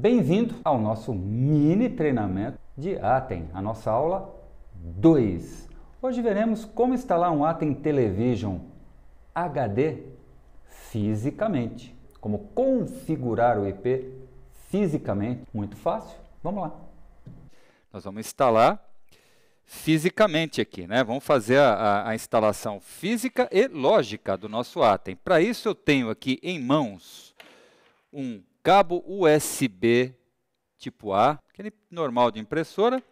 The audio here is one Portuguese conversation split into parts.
Bem-vindo ao nosso mini treinamento de Atem, a nossa aula 2. Hoje veremos como instalar um Atem Television HD fisicamente, como configurar o IP fisicamente, muito fácil. Vamos lá. Nós vamos instalar fisicamente aqui, né? Vamos fazer a, a, a instalação física e lógica do nosso Atem. Para isso eu tenho aqui em mãos um cabo USB tipo A, aquele normal de impressora,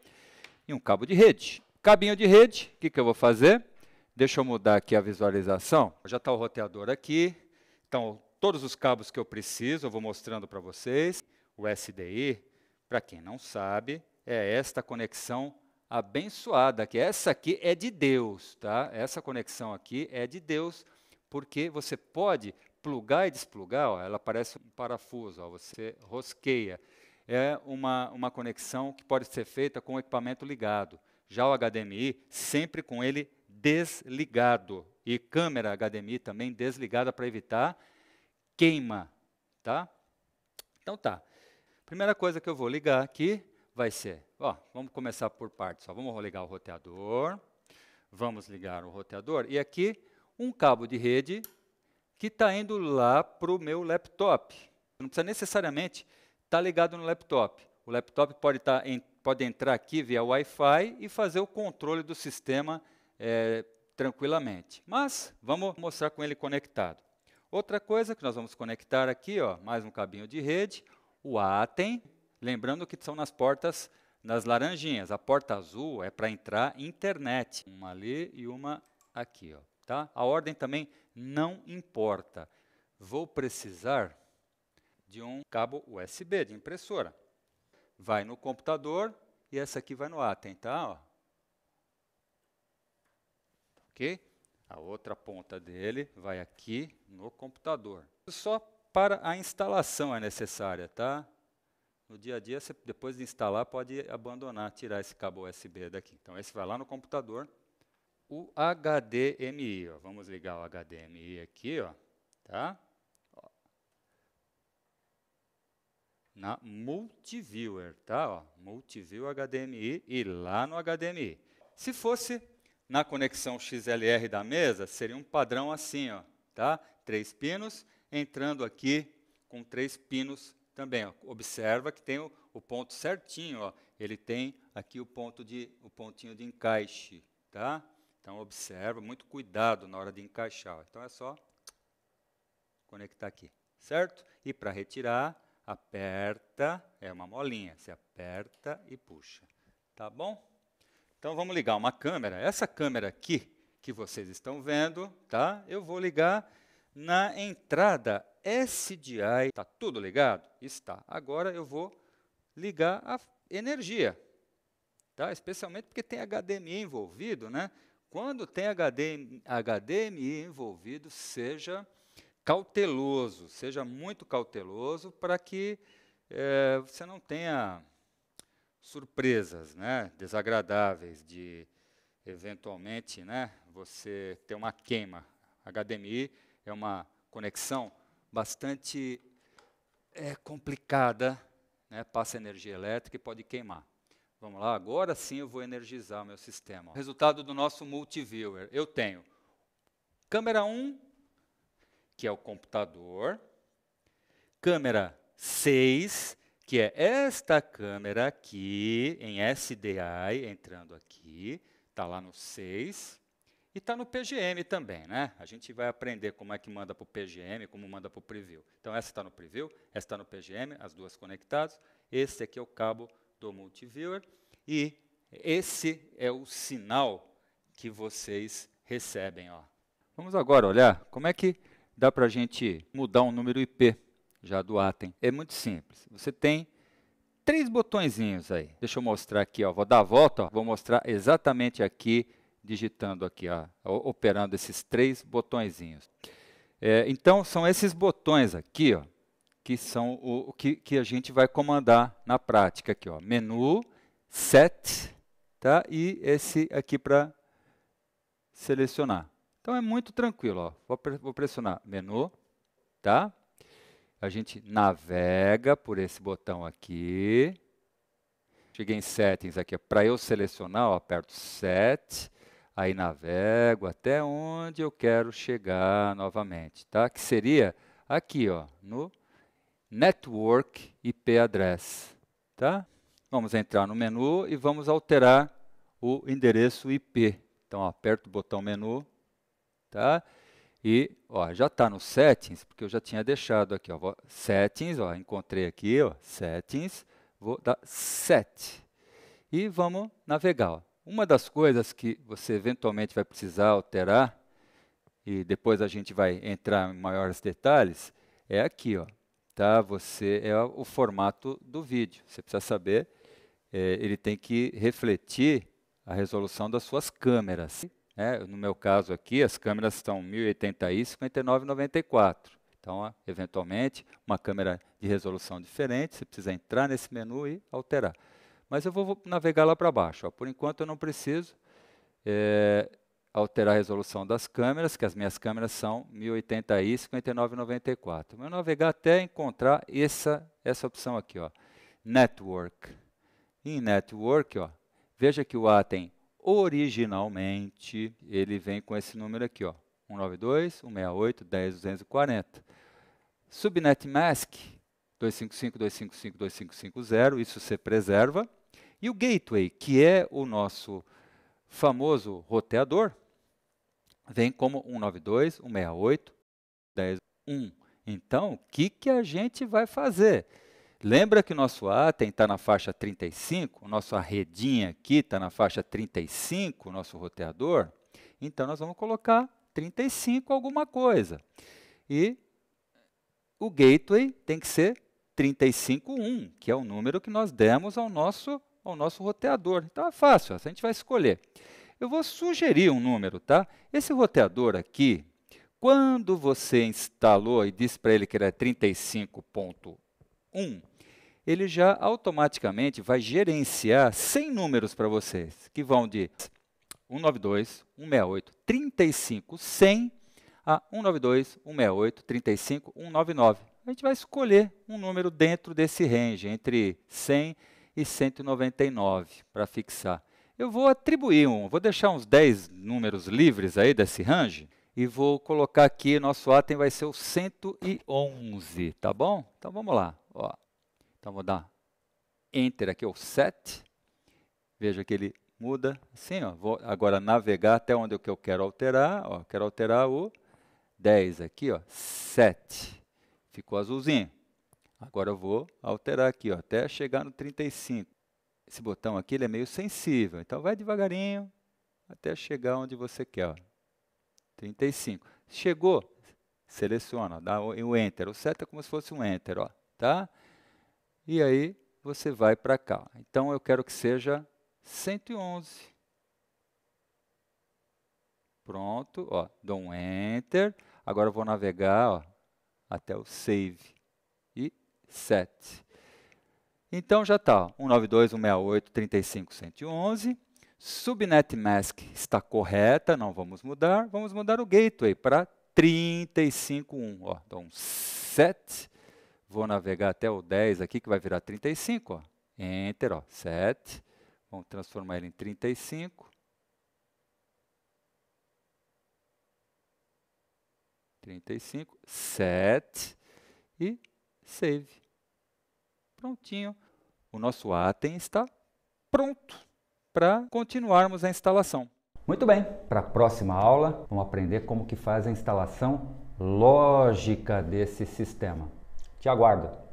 e um cabo de rede. Cabinho de rede, o que, que eu vou fazer? Deixa eu mudar aqui a visualização. Já está o roteador aqui. Então, todos os cabos que eu preciso, eu vou mostrando para vocês. O SDI, para quem não sabe, é esta conexão abençoada, que essa aqui é de Deus, tá? Essa conexão aqui é de Deus, porque você pode plugar e desplugar, ó, ela parece um parafuso, ó, você rosqueia. É uma, uma conexão que pode ser feita com o equipamento ligado. Já o HDMI, sempre com ele desligado. E câmera HDMI também desligada para evitar queima. Tá? Então tá. Primeira coisa que eu vou ligar aqui vai ser, ó, vamos começar por partes. Ó. Vamos ligar o roteador, vamos ligar o roteador e aqui um cabo de rede que está indo lá para o meu laptop. Não precisa necessariamente estar tá ligado no laptop. O laptop pode, tá em, pode entrar aqui via Wi-Fi e fazer o controle do sistema é, tranquilamente. Mas vamos mostrar com ele conectado. Outra coisa que nós vamos conectar aqui, ó, mais um cabinho de rede, o ATEM, lembrando que são nas portas nas laranjinhas. A porta azul é para entrar internet, uma ali e uma aqui, ó, tá? A ordem também não importa. Vou precisar de um cabo USB de impressora. Vai no computador e essa aqui vai no Atem, tá? Ó. Tá ok? A outra ponta dele vai aqui no computador. Só para a instalação é necessária, tá? No dia a dia, você, depois de instalar, pode abandonar, tirar esse cabo USB daqui. Então, esse vai lá no computador o HDMI. Ó. Vamos ligar o HDMI aqui, ó, tá? Ó. Na Multiviewer, tá? Ó, Multiview HDMI e lá no HDMI. Se fosse na conexão XLR da mesa, seria um padrão assim, ó, tá? Três pinos, entrando aqui com três pinos também. Ó. Observa que tem o, o ponto certinho, ó. Ele tem aqui o ponto de o pontinho de encaixe, tá? Então observa, muito cuidado na hora de encaixar. Então é só conectar aqui, certo? E para retirar, aperta, é uma molinha, você aperta e puxa, tá bom? Então vamos ligar uma câmera. Essa câmera aqui que vocês estão vendo, tá? Eu vou ligar na entrada SDI. Tá tudo ligado? Está. Agora eu vou ligar a energia, tá? Especialmente porque tem HDMI envolvido, né? Quando tem HDMI, envolvido, seja cauteloso, seja muito cauteloso para que é, você não tenha surpresas né, desagradáveis de eventualmente né, você ter uma queima. HDMI é uma conexão bastante é, complicada, né, passa energia elétrica e pode queimar. Vamos lá, agora sim eu vou energizar o meu sistema. Resultado do nosso multiviewer. Eu tenho câmera 1, que é o computador, câmera 6, que é esta câmera aqui, em SDI, entrando aqui, está lá no 6, e está no PGM também, né? A gente vai aprender como é que manda para o PGM, como manda para o preview. Então, essa está no preview, essa está no PGM, as duas conectadas. Esse aqui é o cabo do Multiviewer, e esse é o sinal que vocês recebem. Ó. Vamos agora olhar como é que dá para a gente mudar um número IP já do Atem. É muito simples. Você tem três botõezinhos aí. Deixa eu mostrar aqui, ó. vou dar a volta, ó. vou mostrar exatamente aqui, digitando aqui, ó, operando esses três botõezinhos. É, então, são esses botões aqui, ó, que são o que, que a gente vai comandar na prática aqui, ó. Menu, set, tá? E esse aqui para selecionar. Então é muito tranquilo, ó. Vou, vou pressionar menu, tá? A gente navega por esse botão aqui. Cheguei em settings aqui, para eu selecionar, ó, aperto set, aí navego até onde eu quero chegar novamente, tá? Que seria aqui, ó, no Network IP Address. Tá? Vamos entrar no menu e vamos alterar o endereço IP. Então, aperto o botão menu, tá? E ó, já está no settings, porque eu já tinha deixado aqui, ó, settings, ó, encontrei aqui, ó, settings, vou dar set. E vamos navegar. Ó. Uma das coisas que você eventualmente vai precisar alterar, e depois a gente vai entrar em maiores detalhes, é aqui, ó, tá? Você é o formato do vídeo. Você precisa saber, é, ele tem que refletir a resolução das suas câmeras. Né? No meu caso aqui, as câmeras estão 1080i 5994. Então, eventualmente, uma câmera de resolução diferente, você precisa entrar nesse menu e alterar. Mas eu vou, vou navegar lá para baixo. Ó. Por enquanto, eu não preciso. É, alterar a resolução das câmeras, que as minhas câmeras são 1080i 5994. Vou navegar até encontrar essa, essa opção aqui, ó, Network. Em Network, ó, veja que o Atem originalmente ele vem com esse número aqui, ó, 192, 168, 10, 240. Subnet Mask 255, 255, 0, isso você preserva. E o Gateway, que é o nosso famoso roteador vem como 192, 168, 10, 1. Então, o que, que a gente vai fazer? Lembra que o nosso Atem está na faixa 35, nossa redinha aqui está na faixa 35, o nosso roteador? Então, nós vamos colocar 35 alguma coisa. E o gateway tem que ser 351, que é o número que nós demos ao nosso ao nosso roteador. Então é fácil, a gente vai escolher. Eu vou sugerir um número, tá? Esse roteador aqui, quando você instalou e disse para ele que era é 35.1, ele já automaticamente vai gerenciar 100 números para vocês, que vão de 192, 168, 35, 100 a 192, 168, 35, 199. A gente vai escolher um número dentro desse range, entre 100 e e 199 para fixar. Eu vou atribuir um, vou deixar uns 10 números livres aí desse range e vou colocar aqui, nosso item vai ser o 111, tá bom? Então vamos lá, ó. Então vou dar enter aqui, o set. Veja que ele muda assim, ó. Vou agora navegar até onde eu quero alterar, ó. Quero alterar o 10 aqui, ó, 7. Ficou azulzinho. Agora eu vou alterar aqui, ó, até chegar no 35. Esse botão aqui ele é meio sensível, então vai devagarinho até chegar onde você quer. Ó. 35. Chegou, seleciona, dá o Enter. O set é como se fosse um Enter, ó, tá? E aí você vai para cá. Então eu quero que seja 111. Pronto, ó, dou um Enter. Agora eu vou navegar ó, até o Save. 7. Então já está 192, 168, 35, 111. Subnet mask está correta, não vamos mudar. Vamos mudar o gateway para 35.1. Ó, então, 7. Vou navegar até o 10 aqui, que vai virar 35. Ó. Enter, ó, 7. Vamos transformar ele em 35. 35, 7. E save. Prontinho. O nosso Atem está pronto para continuarmos a instalação. Muito bem, para a próxima aula vamos aprender como que faz a instalação lógica desse sistema. Te aguardo!